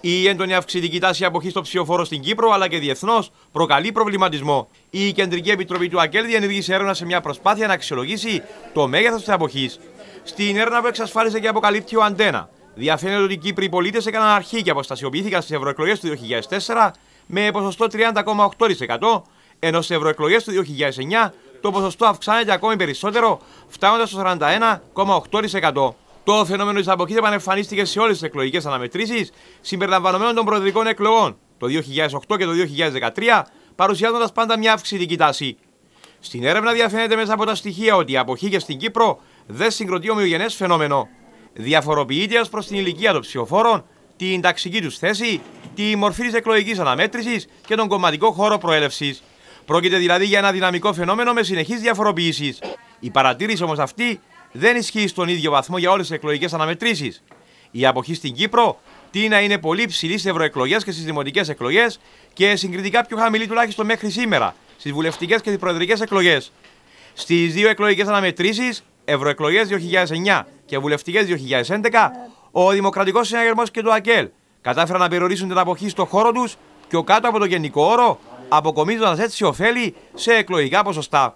Η έντονη αυξητική τάση αποχή στο ψηφοφόρο στην Κύπρο αλλά και διεθνώς προκαλεί προβληματισμό. Η Κεντρική Επιτροπή του ΑΚΕΛ διενεργήσε έρευνα σε μια προσπάθεια να αξιολογήσει το μέγεθος της αποχής. Στην έρευνα που εξασφάλισε και αποκαλύπτει ο Αντένα, διαφαίνεται ότι οι Κύπροι πολίτες έκαναν αρχή και αποστασιοποιήθηκαν στις ευρωεκλογές του 2004 με ποσοστό 30,8%, ενώ στις ευρωεκλογές του 2009 το ποσοστό αυξάνεται ακόμη περισσότερο, φτάνοντας στο 41,8%. Το φαινόμενο της αποχής επανεμφανίστηκε σε όλες τις εκλογικές αναμετρήσεις συμπεριλαμβανομένων των προεδρικών εκλογών το 2008 και το 2013, παρουσιάζοντας πάντα μια αυξητική τάση. Στην έρευνα διαφαίνεται μέσα από τα στοιχεία ότι η αποχή και στην Κύπρο δεν συγκροτεί ομοιογενές φαινόμενο. Διαφοροποιείται ω προς την ηλικία των ψηφοφόρων, την ταξική τους θέση, τη μορφή της εκλογικής αναμέτρησης και τον κομματικό χώρο προέλευσης. Πρόκειται δηλαδή για ένα δυναμικό φαινόμενο με συνεχείς διαφοροποιήσεις. Η παρατήρηση όμως αυτή δεν ισχύει στον ίδιο βαθμό για όλες τις εκλογικές αναμετρήσεις. Η αποχή στην Κύπρο τι να είναι πολύ ψηλής στι ευρωεκλογές και στις δημοτικές εκλογές και συγκριτικά πιο χαμηλή τουλάχιστον μέχρι σήμερα στις βουλευτικές και τις προεδρικές εκλογές. Στις δύο εκλογικές αναμετρήσεις, ευρωεκλογές 2009 και βουλευτικές 2011, ο Δημοκρατικός Συναγερμός και το ΑΚΕΛ κατάφεραν να περιορίσουν την αποχή στο χώρο τους και ο κάτω από το γενικό όρο, αποκομίζοντας έτσι ωφέλη σε εκλογικά ποσοστά.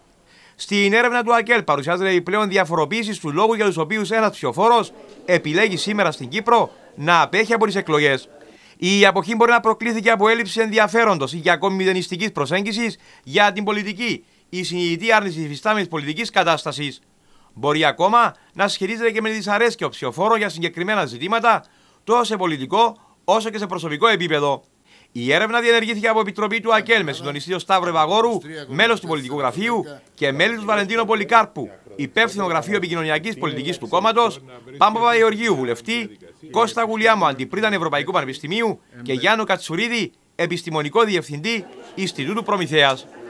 Στην έρευνα του ΑΚΕΛ παρουσιάζεται η πλέον διαφοροποίηση του λόγους για τους οποίους ένας ψηφοφόρος επιλέγει σήμερα στην Κύπρο να απέχει από τις εκλογές. Η αποχή μπορεί να προκλήθηκε από έλλειψη ενδιαφέροντος ή και ακόμη μηδενιστικής προσέγγισης για την πολιτική, η συνειδητή άρνηση της φυστάμενη πολιτικής κατάστασης. Μπορεί ακόμα να σχετίζεται και με δυσαρέσκειο ψηφοφόρος για συγκεκριμένα ζητήματα, τόσο σε πολιτικό όσο και σε προσωπικό επίπεδο. Η έρευνα διενεργήθηκε από επιτροπή του ΑΚΕΛ με του Σταύρο Ευαγόρου, μέλος του πολιτικού γραφείου και μέλη του Βαλεντίνο Πολυκάρπου, υπεύθυνο γραφείο επικοινωνιακής πολιτικής του κόμματος, Πάμποβα Γεωργίου, βουλευτή, Κώστα Γουλιάμου, αντιπρίτανη Ευρωπαϊκού Πανεπιστημίου και Γιάννο Κατσουρίδη, επιστημονικό διευθυντή Ινστιτούτου Προμηθέας.